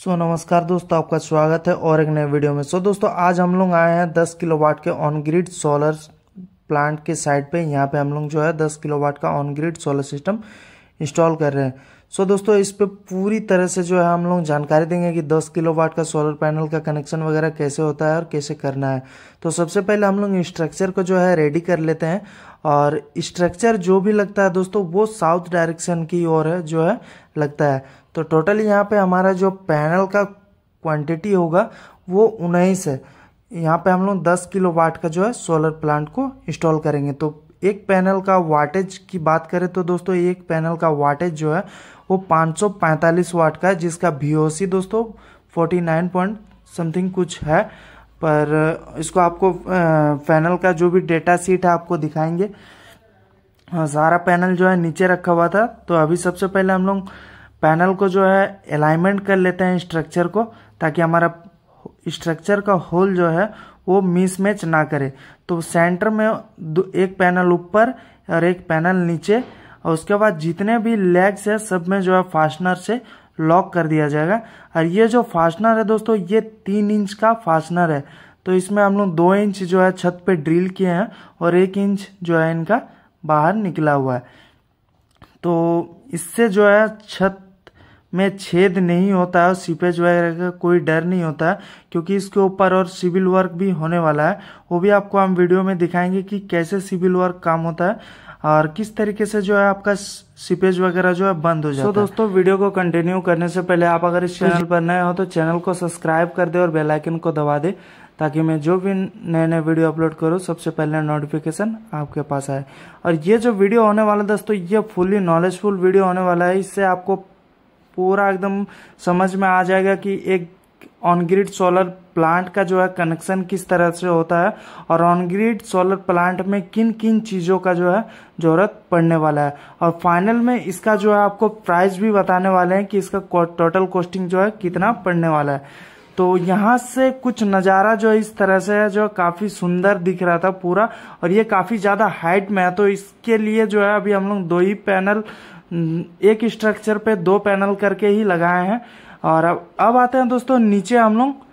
सो so, नमस्कार दोस्तों आपका स्वागत है और एक नए वीडियो में सो so, दोस्तों आज हम लोग आए हैं 10 किलोवाट के ऑन ग्रिड सोलर प्लांट के साइड पे यहाँ पे हम लोग जो है 10 किलोवाट का on grid solar system install कर रहे हैं सो so, दोस्तों इस पर पूरी तरह से जो है हम लोग जानकारी देंगे कि 10 किलोवाट का सोलर पैनल का कनेक्शन वगैरह कैसे होता है और कैसे करना है तो सबसे पहले हम लोग स्ट्रक्चर को जो है रेडी कर लेते हैं और स्ट्रक्चर जो भी लगता है दोस्तों वो साउथ डायरेक्शन की ओर है जो है लगता है तो टोटल यहाँ पे हमारा जो पैनल का क्वांटिटी होगा वो उन्नीस है यहाँ पे हम लोग 10 वाट का जो है सोलर प्लांट को इंस्टॉल करेंगे तो एक पैनल का वाटेज की बात करें तो दोस्तों एक पैनल का वाटेज जो है वो 545 वाट का है जिसका वी दोस्तों 49 पॉइंट समथिंग कुछ है पर इसको आपको पैनल का जो भी डेटा सीट है आपको दिखाएंगे हाँ, सारा पैनल जो है नीचे रखा हुआ था तो अभी सबसे पहले हम लोग पैनल को जो है अलाइनमेंट कर लेते हैं स्ट्रक्चर को ताकि हमारा स्ट्रक्चर का होल जो है वो मिसमैच ना करे तो सेंटर में एक पैनल ऊपर और एक पैनल नीचे और उसके बाद जितने भी लेग्स है सब में जो है फास्टनर से लॉक कर दिया जाएगा और ये जो फास्टनर है दोस्तों ये तीन इंच का फास्टनर है तो इसमें हम लोग दो इंच जो है छत पे ड्रिल किए हैं और एक इंच जो है इनका बाहर निकला हुआ है तो इससे जो है छत में छेद नहीं होता और सीपेज वगैरह का कोई डर नहीं होता क्योंकि इसके ऊपर और सिविल वर्क भी होने वाला है वो भी आपको हम वीडियो में दिखाएंगे कि कैसे सिविल वर्क काम होता है और किस तरीके से जो है आपका सीपेज वगैरह जो है बंद हो जाता है दोस्तों वीडियो को कंटिन्यू करने से पहले आप अगर इस चैनल तो पर नए हो तो चैनल को सब्सक्राइब कर दे और बेल आइकन को दबा दे ताकि मैं जो भी नए नए वीडियो अपलोड करूँ सबसे पहले नोटिफिकेशन आपके पास आए और ये जो वीडियो होने वाला दोस्तों ये फुली नॉलेजफुल वीडियो होने वाला है इससे आपको पूरा एकदम समझ में आ जाएगा कि एक ऑन ग्रिड सोलर प्लांट का जो है कनेक्शन किस तरह से होता है और ऑन ग्रिड सोलर प्लांट में किन किन चीज़ों का जो है ज़रूरत पड़ने वाला है और फाइनल में इसका जो है आपको प्राइस भी बताने वाले हैं कि इसका टोटल कॉस्टिंग जो है कितना पड़ने वाला है तो यहाँ से कुछ नज़ारा जो इस तरह से है जो काफ़ी सुंदर दिख रहा था पूरा और ये काफ़ी ज़्यादा हाइट में है तो इसके लिए जो है अभी हम लोग दो ही पैनल हम्म, एक स्ट्रक्चर पे दो पैनल करके ही लगाए हैं और अब अब आते हैं दोस्तों नीचे हम लोग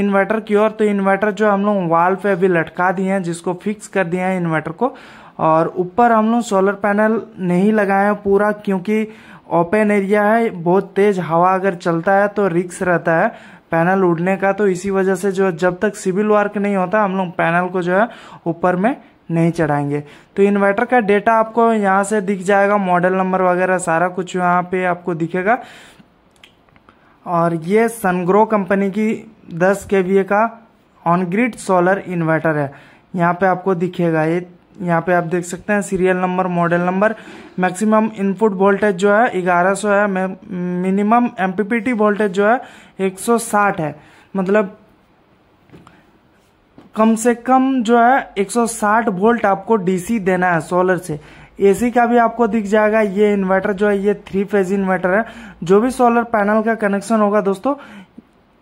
इन्वर्टर की ओर तो इन्वर्टर जो हम लोग वाल पे अभी लटका दिए हैं जिसको फिक्स कर दिया है इन्वर्टर को और ऊपर हम लोग सोलर पैनल नहीं लगाए हैं पूरा क्योंकि ओपन एरिया है बहुत तेज हवा अगर चलता है तो रिक्स रहता है पैनल उड़ने का तो इसी वजह से जो जब तक सिविल वर्क नहीं होता हम लोग पैनल को जो है ऊपर में नहीं चढ़ाएंगे तो इन्वर्टर का डेटा आपको यहाँ से दिख जाएगा मॉडल नंबर वगैरह सारा कुछ यहाँ पे आपको दिखेगा और ये सनग्रो कंपनी की 10 के वी का ऑन ग्रिड सोलर इन्वर्टर है यहाँ पे आपको दिखेगा ये यहाँ पे आप देख सकते हैं serial number model number maximum input voltage जो है 1100 है मिनिमम एमपीपीटी वोल्टेज जो है 160 है मतलब कम से कम जो है 160 वोल्ट आपको डीसी देना है सोलर से एसी का भी आपको दिख जाएगा ये इन्वर्टर जो है ये थ्री फेज इन्वर्टर है जो भी सोलर पैनल का कनेक्शन होगा दोस्तों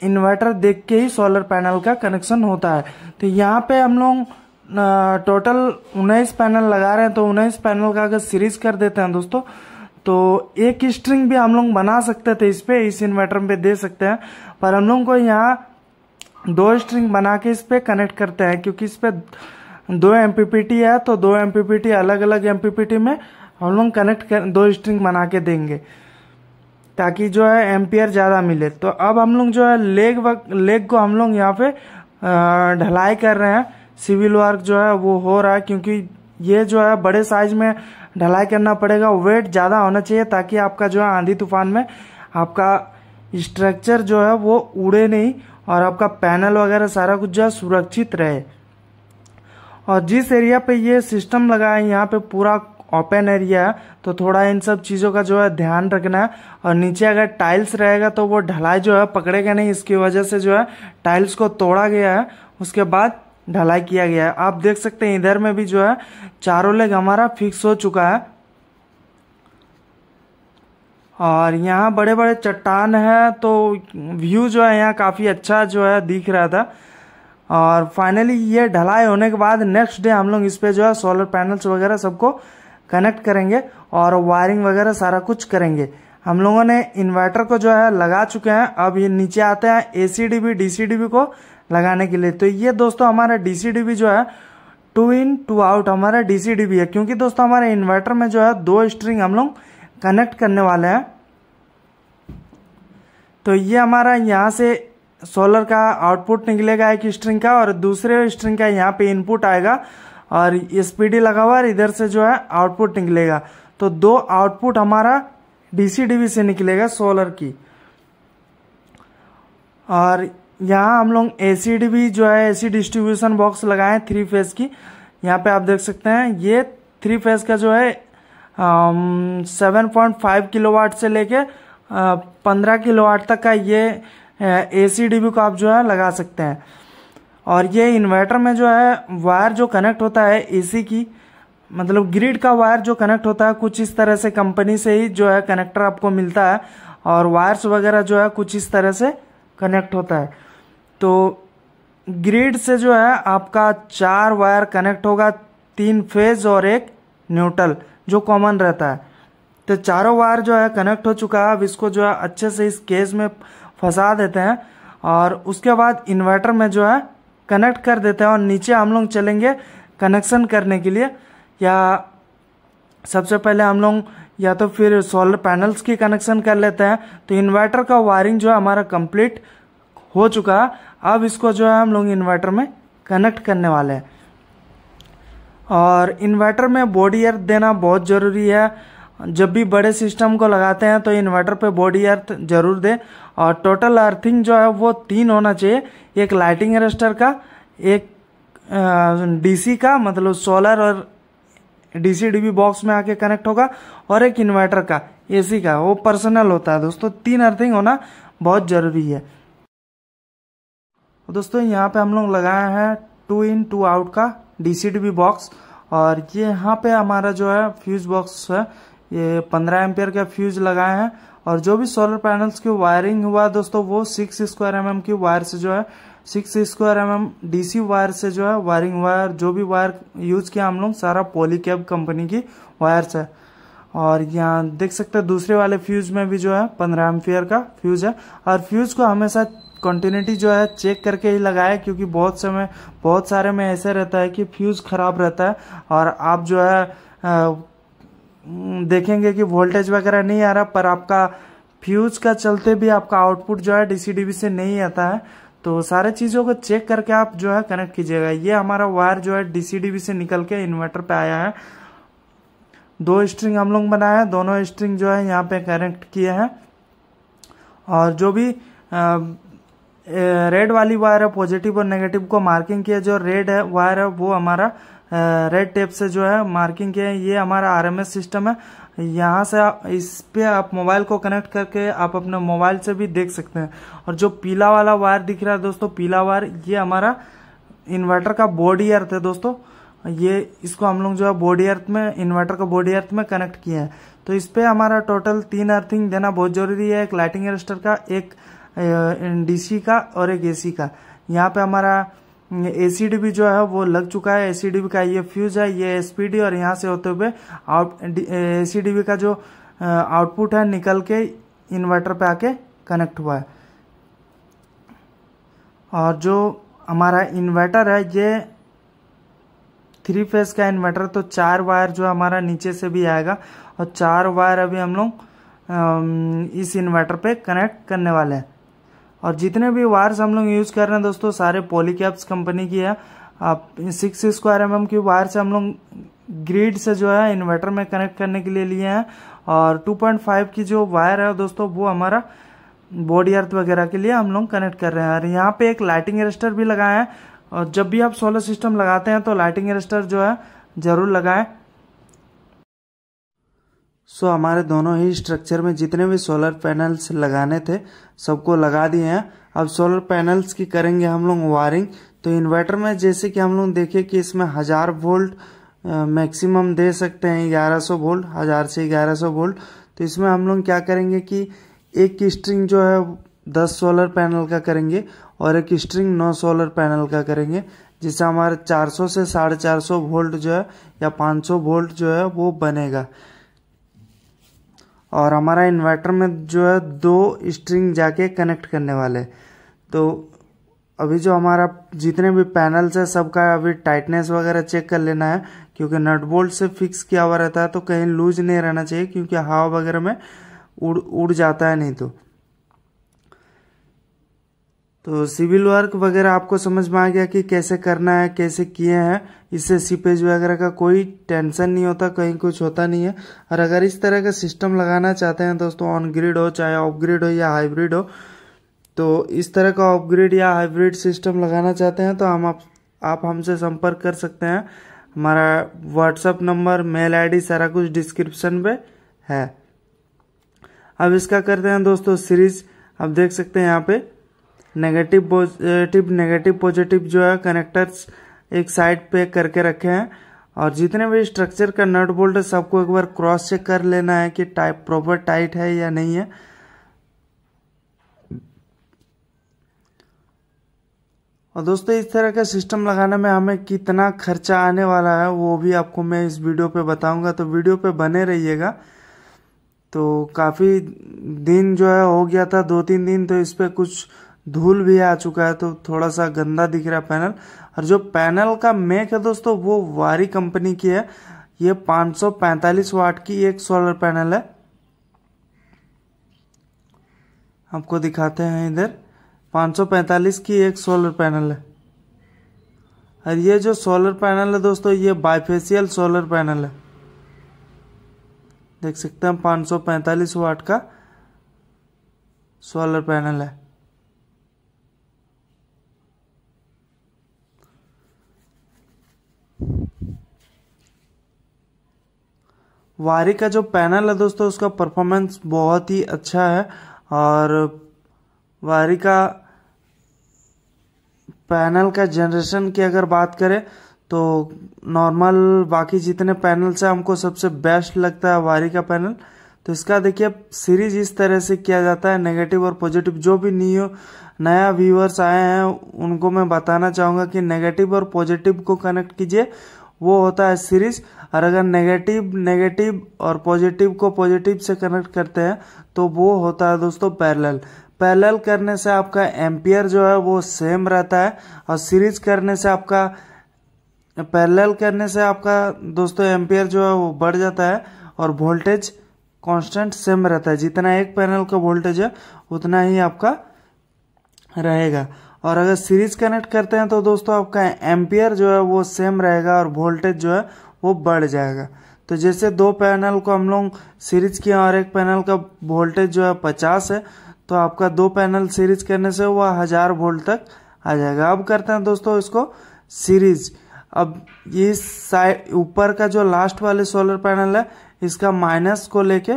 इन्वर्टर देख के ही सोलर पैनल का कनेक्शन होता है तो यहाँ पे हम लोग टोटल उन्नीस पैनल लगा रहे हैं तो उन्नीस पैनल का अगर सीरीज कर देते हैं दोस्तों तो एक स्ट्रिंग भी हम लोग बना सकते थे इस पे इस इन्वर्टर पे दे सकते हैं पर हम लोग को यहाँ दो स्ट्रिंग बना के इस पर कनेक्ट करते हैं क्योंकि इस पर दो एम है तो दो एम अलग अलग एम में हम लोग कनेक्ट कर दो स्ट्रिंग बना के देंगे ताकि जो है एम्पियर ज़्यादा मिले तो अब हम लोग जो है लेग वक, लेग को हम लोग यहाँ पे ढलाई कर रहे हैं सिविल वर्क जो है वो हो रहा है क्योंकि ये जो है बड़े साइज में ढलाई करना पड़ेगा वेट ज़्यादा होना चाहिए ताकि आपका जो है आंधी तूफान में आपका स्ट्रक्चर जो है वो उड़े नहीं और आपका पैनल वगैरह सारा कुछ जो है सुरक्षित रहे और जिस एरिया पे ये सिस्टम लगा है यहाँ पे पूरा ओपन एरिया तो थोड़ा इन सब चीज़ों का जो है ध्यान रखना है और नीचे अगर टाइल्स रहेगा तो वो ढलाई जो है पकड़ेगा नहीं इसकी वजह से जो है टाइल्स को तोड़ा गया है उसके बाद ढलाई किया गया है आप देख सकते हैं इधर में भी जो है चारों लेग हमारा फिक्स हो चुका है और यहाँ बड़े बड़े चट्टान है तो व्यू जो है यहाँ काफ़ी अच्छा जो है दिख रहा था और फाइनली ये ढलाई होने के बाद नेक्स्ट डे हम लोग इस पर जो है सोलर पैनल्स वगैरह सबको कनेक्ट करेंगे और वायरिंग वगैरह सारा कुछ करेंगे हम लोगों ने इन्वर्टर को जो है लगा चुके हैं अब ये नीचे आते हैं A C D B D C D B को लगाने के लिए तो ये दोस्तों हमारा डी सी डी बी जो है टू इन टू आउट हमारा डी सी डी बी है क्योंकि दोस्तों हमारे इन्वर्टर में जो है दो स्ट्रिंग हम लोग कनेक्ट करने वाले हैं तो ये हमारा यहाँ से सोलर का आउटपुट निकलेगा एक स्ट्रिंग का और दूसरे स्ट्रिंग का यहाँ पे इनपुट आएगा और स्पीडी लगा हुआ और इधर से जो है आउटपुट निकलेगा तो दो आउटपुट हमारा डीसी डीवी से निकलेगा सोलर की और यहाँ हम लोग एसी डीवी जो है एसी डिस्ट्रीब्यूशन बॉक्स लगाए थ्री फेज की यहाँ पे आप देख सकते हैं ये थ्री फेज का जो है seven point five kilo watt से लेके पंद्रह किलो वाट तक का ये ए सी डी को आप जो है लगा सकते हैं और ये इन्वर्टर में जो है वायर जो कनेक्ट होता है एसी की मतलब ग्रिड का वायर जो कनेक्ट होता है कुछ इस तरह से कंपनी से ही जो है कनेक्टर आपको मिलता है और वायर्स वगैरह जो है कुछ इस तरह से कनेक्ट होता है तो ग्रिड से जो है आपका चार वायर कनेक्ट होगा तीन फेज और एक न्यूट्रल जो कॉमन रहता है तो चारों वायर जो है कनेक्ट हो चुका है अब इसको जो है अच्छे से इस केस में फंसा देते हैं और उसके बाद इन्वर्टर में जो है कनेक्ट कर देते हैं और नीचे हम लोग चलेंगे कनेक्शन करने के लिए या सबसे पहले हम लोग या तो फिर सोलर पैनल्स की कनेक्शन कर लेते हैं तो इन्वर्टर का वायरिंग जो है हमारा कंप्लीट हो चुका है अब इसको जो है हम लोग इन्वर्टर में कनेक्ट करने वाले हैं और इन्वर्टर में बॉडी अर्थ देना बहुत ज़रूरी है जब भी बड़े सिस्टम को लगाते हैं तो इन्वर्टर पे बॉडी अर्थ जरूर दें और टोटल अर्थिंग जो है वो तीन होना चाहिए एक लाइटिंग रजिस्टर का एक डीसी का मतलब सोलर और डीसी डीबी बॉक्स में आके कनेक्ट होगा और एक इन्वर्टर का एसी का वो पर्सनल होता है दोस्तों तीन अर्थिंग होना बहुत ज़रूरी है दोस्तों यहाँ पे हम लोग लगाए हैं टू इन टू आउट का डी बॉक्स और ये यहाँ पे हमारा जो है फ्यूज बॉक्स है ये पंद्रह एम्पियर का फ्यूज लगाए हैं और जो भी सोलर पैनल्स की वायरिंग हुआ दोस्तों वो सिक्स स्क्वायर एम की वायर से जो है six square M DC wire से जो है वायरिंग वायर जो भी वायर यूज किया हम लोग सारा पॉलीकैब कंपनी की वायर है और यहाँ देख सकते हैं दूसरे वाले फ्यूज में भी जो है पंद्रह एम्पियर का फ्यूज है और फ्यूज को हमेशा कंटिन्यूटी जो है चेक करके ही लगाए क्योंकि बहुत समय बहुत सारे में ऐसे रहता है कि फ्यूज़ ख़राब रहता है और आप जो है देखेंगे कि वोल्टेज वगैरह नहीं आ रहा पर आपका फ्यूज का चलते भी आपका आउटपुट जो है डीबी से नहीं आता है तो सारे चीज़ों को चेक करके आप जो है कनेक्ट कीजिएगा ये हमारा वायर जो है डीबी से निकल के इन्वर्टर पे आया है दो स्ट्रिंग हम लोग बनाए हैं दोनों स्ट्रिंग जो है यहाँ पे कनेक्ट किए हैं और जो भी आ, रेड वाली वायर है पॉजिटिव और नेगेटिव को मार्किंग किया जो रेड है वायर है वो हमारा रेड टेप से जो है मार्किंग किया है ये हमारा आरएमएस सिस्टम है यहाँ से इस पे आप मोबाइल को कनेक्ट करके आप अपने मोबाइल से भी देख सकते हैं और जो पीला वाला वायर दिख रहा है दोस्तों पीला वायर ये हमारा इन्वर्टर का बॉडी अर्थ है दोस्तों ये इसको हम लोग जो है बॉडी अर्थ में इन्वर्टर का बॉडी अर्थ में कनेक्ट किया है तो इस पर हमारा टोटल तीन अर्थिंग देना बहुत जरूरी है एक लाइटिंग रजिस्टर का एक डीसी का और एक एसी का यहाँ पे हमारा एसीडी भी जो है वो लग चुका है एसीडीबी का ये फ्यूज है ये एसपीडी और यहाँ से होते हुए आउट एसीडीबी का जो आउटपुट है निकल के इन्वर्टर पे आके कनेक्ट हुआ है और जो हमारा इन्वर्टर है ये थ्री फेज का इन्वर्टर तो चार वायर जो हमारा नीचे से भी आएगा और चार वायर अभी हम लोग इस इन्वर्टर पे कनेक्ट करने वाले हैं और जितने भी वायर्स हम लोग यूज कर रहे हैं दोस्तों सारे पॉलीकैप्स कंपनी की है आप सिक्स स्क्वायर एम की वायर से हम लोग ग्रिड से जो है इन्वर्टर में कनेक्ट करने के लिए लिए हैं और 2.5 की जो वायर है दोस्तों वो हमारा बॉडी अर्थ वगैरह के लिए हम लोग कनेक्ट कर रहे हैं और यहाँ पे एक लाइटिंग रजिस्टर भी लगाए हैं और जब भी आप सोलर सिस्टम लगाते हैं तो लाइटिंग रजिस्टर जो है ज़रूर लगाएं सो हमारे दोनों ही स्ट्रक्चर में जितने भी सोलर पैनल्स लगाने थे सबको लगा दिए हैं अब सोलर पैनल्स की करेंगे हम लोग वायरिंग तो इन्वर्टर में जैसे कि हम लोग देखें कि इसमें हज़ार वोल्ट मैक्सिमम दे सकते हैं ग्यारह सौ वोल्ट हज़ार से ग्यारह सौ वोल्ट तो इसमें हम लोग क्या करेंगे कि एक स्ट्रिंग जो है दस सोलर पैनल का करेंगे और एक स्ट्रिंग नौ सोलर पैनल का करेंगे जिससे हमारे 400 से साढ़े चार सौ वोल्ट जो है या 500 वोल्ट जो है वो बनेगा और हमारा इन्वर्टर में जो है दो स्ट्रिंग जाके कनेक्ट करने वाले तो अभी जो हमारा जितने भी पैनल्स है सबका अभी टाइटनेस वगैरह चेक कर लेना है क्योंकि नट बोल्ट से फिक्स किया हुआ रहता है तो कहीं लूज नहीं रहना चाहिए क्योंकि हवा वगैरह में उड़ उड़ जाता है नहीं तो तो सिविल वर्क वगैरह आपको समझ में आ गया कि कैसे करना है कैसे किए हैं इससे सीपेज वगैरह का कोई टेंशन नहीं होता कहीं कुछ होता नहीं है और अगर इस तरह का सिस्टम लगाना चाहते हैं दोस्तों ऑन ग्रिड हो चाहे ऑफ ग्रिड हो या हाइब्रिड हो तो इस तरह का ऑफ ग्रिड या हाइब्रिड सिस्टम लगाना चाहते हैं तो हम आप, आप हमसे संपर्क कर सकते हैं हमारा व्हाट्सअप नंबर मेल आईडी सारा कुछ डिस्क्रिप्शन पे है अब इसका करते हैं दोस्तों सीरीज आप देख सकते हैं यहाँ पे नेगेटिव पॉजिटिव नेगेटिव पॉजिटिव जो है कनेक्टर्स एक साइड पे करके रखे हैं और जितने भी स्ट्रक्चर का नट बोल्ट है सबको एक बार क्रॉस चेक कर लेना है कि टाइप प्रॉपर टाइट है या नहीं है और दोस्तों इस तरह का सिस्टम लगाने में हमें कितना खर्चा आने वाला है वो भी आपको मैं इस वीडियो पे बताऊंगा तो वीडियो पे बने रहिएगा तो काफ़ी दिन जो है हो गया था दो तीन दिन तो इस पर कुछ धूल भी आ चुका है तो थोड़ा सा गंदा दिख रहा है पैनल और जो पैनल का मेक है दोस्तों वो वारी कंपनी की है ये 545 वाट की एक सोलर पैनल है आपको दिखाते हैं इधर 545 की एक सोलर पैनल है और ये जो सोलर पैनल है दोस्तों ये बाइफेसियल सोलर पैनल है देख सकते हैं 545 वाट का सोलर पैनल है वारी का जो पैनल है दोस्तों उसका परफॉर्मेंस बहुत ही अच्छा है और वारी का पैनल का जनरेशन की अगर बात करें तो नॉर्मल बाकी जितने पैनल से हमको सबसे बेस्ट लगता है वारी का पैनल तो इसका देखिए सीरीज इस तरह से किया जाता है नेगेटिव और पॉजिटिव जो भी न्यू नया व्यूअर्स आए हैं उनको मैं बताना चाहूँगा कि नेगेटिव और पॉजिटिव को कनेक्ट कीजिए वो होता है सीरीज और अगर नेगेटिव नेगेटिव और पॉजिटिव को पॉजिटिव से कनेक्ट करते हैं तो वो होता है दोस्तों पैरेलल पैरेलल करने से आपका एम्पियर जो है वो सेम रहता है और सीरीज करने से आपका पैरेलल करने से आपका दोस्तों एम्पियर जो है वो बढ़ जाता है और वोल्टेज कांस्टेंट सेम रहता है जितना एक पैनल का वोल्टेज है उतना ही आपका रहेगा और अगर सीरीज कनेक्ट करते हैं तो दोस्तों आपका एम्पियर जो है वो सेम रहेगा और वोल्टेज जो है वो बढ़ जाएगा तो जैसे दो पैनल को हम लोग सीरीज किए और एक पैनल का वोल्टेज जो है पचास है तो आपका दो पैनल सीरीज करने से वह हज़ार वोल्ट तक आ जाएगा अब करते हैं दोस्तों इसको सीरीज अब इस साइड ऊपर का जो लास्ट वाले सोलर पैनल है इसका माइनस को लेके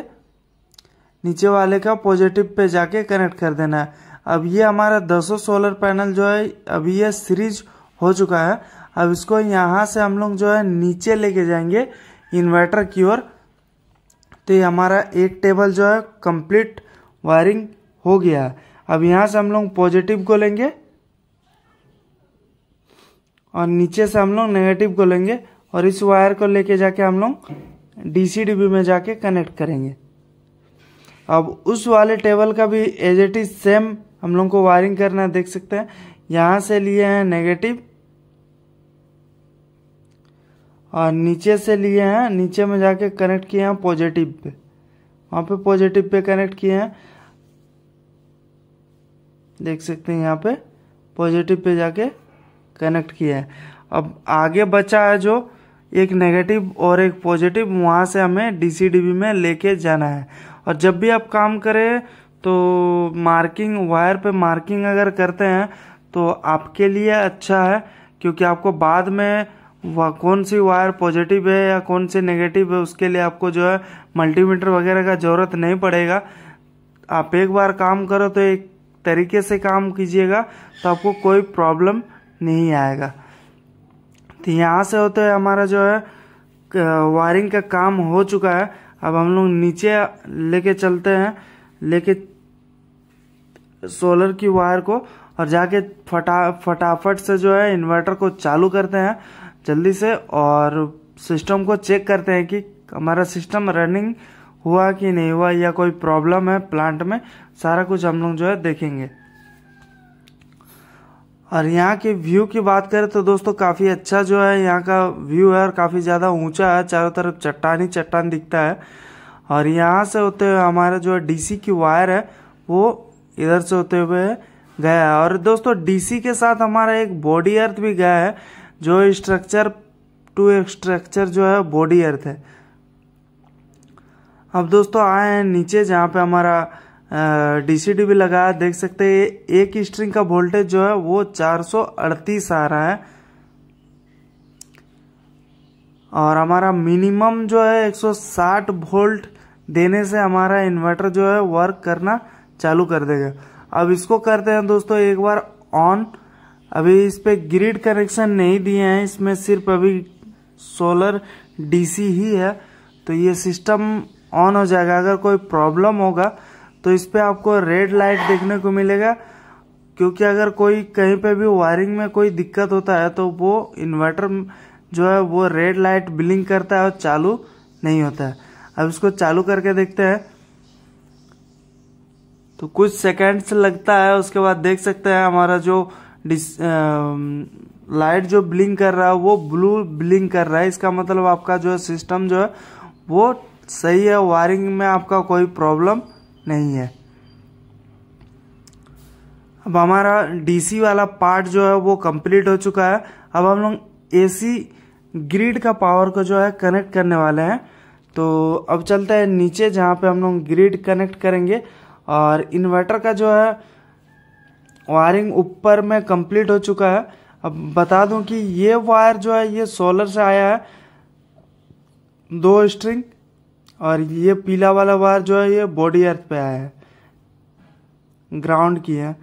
नीचे वाले का पॉजिटिव पे जाके कनेक्ट कर देना है अब ये हमारा दसों सोलर पैनल जो है अब ये सीरीज हो चुका है अब इसको यहाँ से हम लोग जो है नीचे लेके जाएंगे इन्वर्टर की ओर तो ये हमारा एक टेबल जो है कंप्लीट वायरिंग हो गया है अब यहाँ से हम लोग पॉजिटिव को लेंगे और नीचे से हम लोग नेगेटिव को लेंगे और इस वायर को लेके जाके हम लोग डीसी डीबी में जाके कनेक्ट करेंगे अब उस वाले टेबल का भी एजेटी सेम हम लोग को वायरिंग करना है देख सकते हैं यहाँ से लिए हैं नेगेटिव और नीचे से लिए हैं नीचे में जाके कनेक्ट किए हैं पॉजिटिव पे वहाँ पे पॉजिटिव पे कनेक्ट किए हैं देख सकते हैं यहाँ पे पॉजिटिव पे जाके कनेक्ट किए हैं अब आगे बचा है जो एक नेगेटिव और एक पॉजिटिव वहाँ से हमें डीसीडीबी में लेके जाना है और जब भी आप काम करें तो मार्किंग वायर पे मार्किंग अगर करते हैं तो आपके लिए अच्छा है क्योंकि आपको बाद में वह कौन सी वायर पॉजिटिव है या कौन सी नेगेटिव है उसके लिए आपको जो है मल्टीमीटर वगैरह का ज़रूरत नहीं पड़ेगा आप एक बार काम करो तो एक तरीके से काम कीजिएगा तो आपको कोई प्रॉब्लम नहीं आएगा तो यहाँ से होते है हमारा जो है वायरिंग का काम हो चुका है अब हम लोग नीचे लेके चलते हैं लेके सोलर की वायर को और जाके फटा फटाफट से जो है इन्वर्टर को चालू करते हैं जल्दी से और सिस्टम को चेक करते हैं कि हमारा सिस्टम रनिंग हुआ कि नहीं हुआ या कोई प्रॉब्लम है प्लांट में सारा कुछ हम लोग जो है देखेंगे और यहाँ के व्यू की बात करें तो दोस्तों काफ़ी अच्छा जो है यहाँ का व्यू है और काफ़ी ज़्यादा ऊंचा है चारों तरफ चट्टान ही चट्टान दिखता है और यहाँ से होते हुए हमारा जो डीसी की वायर है वो इधर से होते हुए गया है और दोस्तों डीसी के साथ हमारा एक बॉडी अर्थ भी गया है जो स्ट्रक्चर टू स्ट्रक्चर जो है बॉडी अर्थ है अब दोस्तों आए हैं नीचे जहाँ पे हमारा डीसीडी भी लगा है देख सकते हैं एक स्ट्रिंग का वोल्टेज जो है वो 438 आ रहा है और हमारा मिनिमम जो है 160 वोल्ट देने से हमारा इन्वर्टर जो है वर्क करना चालू कर देगा अब इसको करते हैं दोस्तों एक बार ऑन अभी इस पर ग्रिड कनेक्शन नहीं दिए हैं इसमें सिर्फ अभी सोलर डीसी ही है तो ये सिस्टम ऑन हो जाएगा अगर कोई प्रॉब्लम होगा तो इस पर आपको रेड लाइट देखने को मिलेगा क्योंकि अगर कोई कहीं पे भी वायरिंग में कोई दिक्कत होता है तो वो इन्वर्टर जो है वो रेड लाइट बिलिंग करता है और चालू नहीं होता है अब इसको चालू करके देखते हैं तो कुछ सेकेंड्स लगता है उसके बाद देख सकते हैं हमारा जो डिस लाइट जो ब्लिंक कर रहा है वो ब्लू ब्लिंक कर रहा है इसका मतलब आपका जो है सिस्टम जो है वो सही है वायरिंग में आपका कोई प्रॉब्लम नहीं है अब हमारा डीसी वाला पार्ट जो है वो कंप्लीट हो चुका है अब हम लोग एसी ग्रिड का पावर को जो है कनेक्ट करने वाले हैं तो अब चलते हैं नीचे जहाँ पे हम लोग ग्रिड कनेक्ट करेंगे और इन्वर्टर का जो है वायरिंग ऊपर में कंप्लीट हो चुका है अब बता दूं कि ये वायर जो है ये सोलर से आया है दो स्ट्रिंग और ये पीला वाला वायर जो है ये बॉडी अर्थ पे आया है ग्राउंड की है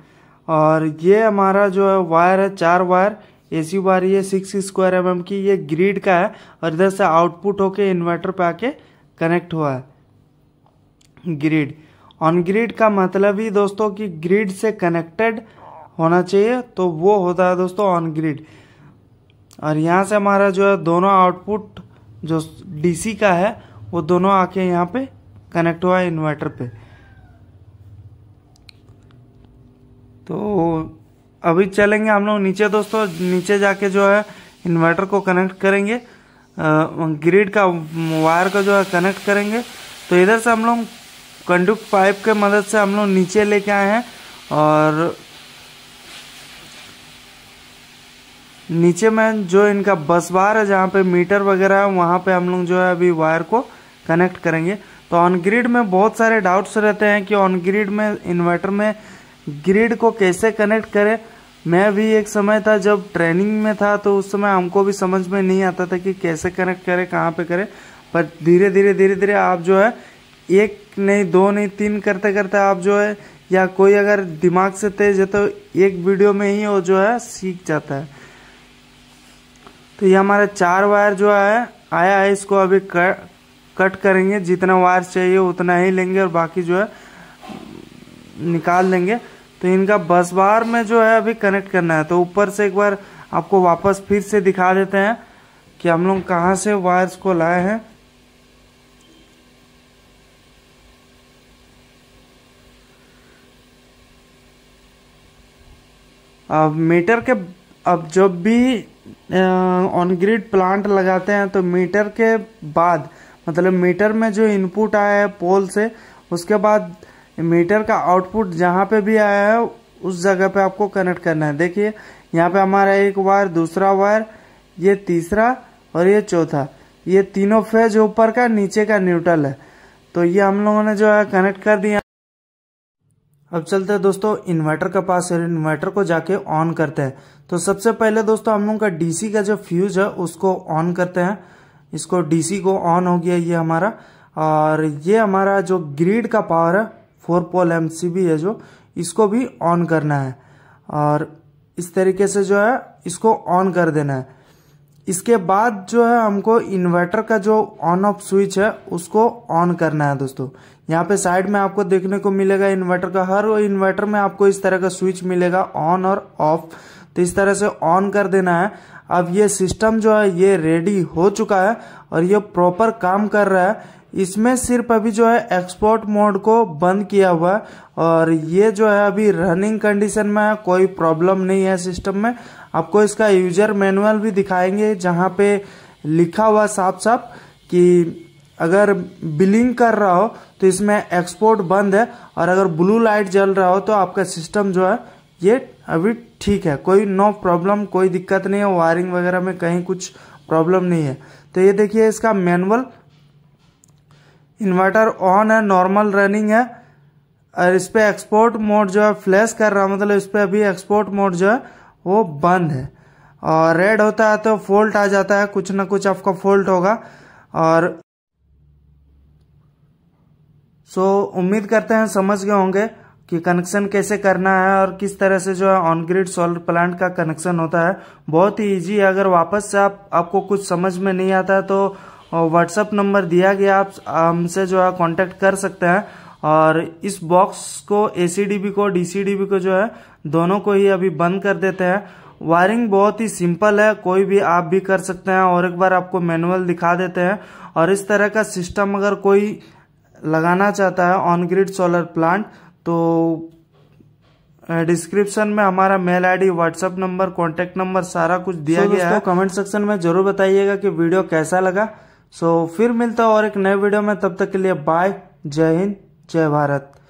और ये हमारा जो है वायर है चार वायर ए सी बार ये सिक्स स्क्वायर एम की ये ग्रिड का है और इधर से आउटपुट होके इन्वर्टर पे आके कनेक्ट हुआ है ग्रिड ऑन ग्रिड का मतलब ही दोस्तों कि ग्रिड से कनेक्टेड होना चाहिए तो वो होता है दोस्तों ऑन ग्रिड और यहाँ से हमारा जो है दोनों आउटपुट जो डीसी का है वो दोनों आके यहाँ पे कनेक्ट हुआ है इन्वर्टर पे तो अभी चलेंगे हम लोग नीचे दोस्तों नीचे जाके जो है इन्वर्टर को कनेक्ट करेंगे ग्रिड का वायर का जो है कनेक्ट करेंगे तो इधर से हम लोग कंडक्ट पाइप के मदद से हम लोग नीचे लेके आए हैं और नीचे में जो इनका बस बार है जहाँ पे मीटर वगैरह है वहाँ पे हम लोग जो है अभी वायर को कनेक्ट करेंगे तो ऑन ग्रिड में बहुत सारे डाउट्स रहते हैं कि ऑन ग्रिड में इन्वर्टर में ग्रिड को कैसे कनेक्ट करें मैं भी एक समय था जब ट्रेनिंग में था तो उस समय हमको भी समझ में नहीं आता था कि कैसे कनेक्ट करें कहाँ पे करें पर धीरे धीरे धीरे धीरे आप जो है एक नहीं दो नहीं तीन करते करते आप जो है या कोई अगर दिमाग से तेज है तो एक वीडियो में ही वो जो है सीख जाता है तो ये हमारा चार वायर जो है आया है इसको अभी कर, कट करेंगे जितना वायर चाहिए उतना ही लेंगे और बाकी जो है निकाल देंगे तो इनका बस बार में जो है अभी कनेक्ट करना है तो ऊपर से एक बार आपको वापस फिर से दिखा देते हैं कि हम लोग कहाँ से वायर्स को लाए हैं अब मीटर के अब जब भी ऑन ग्रिड प्लांट लगाते हैं तो मीटर के बाद मतलब मीटर में जो इनपुट आया है पोल से उसके बाद मीटर का आउटपुट जहाँ पे भी आया है उस जगह पे आपको कनेक्ट करना है देखिए यहाँ पे हमारा एक वायर दूसरा वायर ये तीसरा और ये चौथा ये तीनों फेज ऊपर का नीचे का न्यूट्रल है तो ये हम लोगों ने जो है कनेक्ट कर दिया अब चलते हैं दोस्तों इन्वर्टर के पास और इन्वर्टर को जाके ऑन करते हैं तो सबसे पहले दोस्तों हम लोग का डीसी का जो फ्यूज है उसको ऑन करते हैं इसको डीसी को ऑन हो गया ये हमारा और ये हमारा जो ग्रिड का पावर है फोर पोल एम है जो इसको भी ऑन करना है और इस तरीके से जो है इसको ऑन कर देना है इसके बाद जो है हमको इन्वर्टर का जो ऑन ऑफ स्विच है उसको ऑन करना है दोस्तों यहाँ पे साइड में आपको देखने को मिलेगा इन्वर्टर का हर इन्वर्टर में आपको इस तरह का स्विच मिलेगा ऑन और ऑफ तो इस तरह से ऑन कर देना है अब ये सिस्टम जो है ये रेडी हो चुका है और ये प्रॉपर काम कर रहा है इसमें सिर्फ अभी जो है एक्सपोर्ट मोड को बंद किया हुआ है और ये जो है अभी रनिंग कंडीशन में है कोई प्रॉब्लम नहीं है सिस्टम में आपको इसका यूजर मैनुअल भी दिखाएंगे जहाँ पे लिखा हुआ साफ साफ कि अगर बिलिंग कर रहा हो तो इसमें एक्सपोर्ट बंद है और अगर ब्लू लाइट जल रहा हो तो आपका सिस्टम जो है ये अभी ठीक है कोई नो प्रॉब्लम कोई दिक्कत नहीं है वायरिंग वगैरह में कहीं कुछ प्रॉब्लम नहीं है तो ये देखिए इसका मैनुअल इन्वर्टर ऑन है नॉर्मल रनिंग है और इस पर एक्सपोर्ट मोड जो है फ्लैश कर रहा मतलब इस पर अभी एक्सपोर्ट मोड जो है वो बंद है और रेड होता है तो फॉल्ट आ जाता है कुछ ना कुछ आपका फॉल्ट होगा और सो so, उम्मीद करते हैं समझ गए होंगे कि कनेक्शन कैसे करना है और किस तरह से जो है ऑन ग्रिड सोलर प्लांट का कनेक्शन होता है बहुत ही ईजी है अगर वापस से आप आपको कुछ समझ में नहीं आता है तो व्हाट्सअप नंबर दिया गया आप हमसे जो है कांटेक्ट कर सकते हैं और इस बॉक्स को ए को डी को जो है दोनों को ही अभी बंद कर देते हैं वायरिंग बहुत ही सिंपल है कोई भी आप भी कर सकते हैं और एक बार आपको मैनुअल दिखा देते हैं और इस तरह का सिस्टम अगर कोई लगाना चाहता है ऑन ग्रिड सोलर प्लांट तो डिस्क्रिप्शन में हमारा mail ID WhatsApp number contact number सारा कुछ दिया so, गया है कमेंट सेक्शन में जरूर बताइएगा कि वीडियो कैसा लगा सो so, फिर मिलता और एक नए वीडियो में तब तक के लिए बाय जय हिंद जय भारत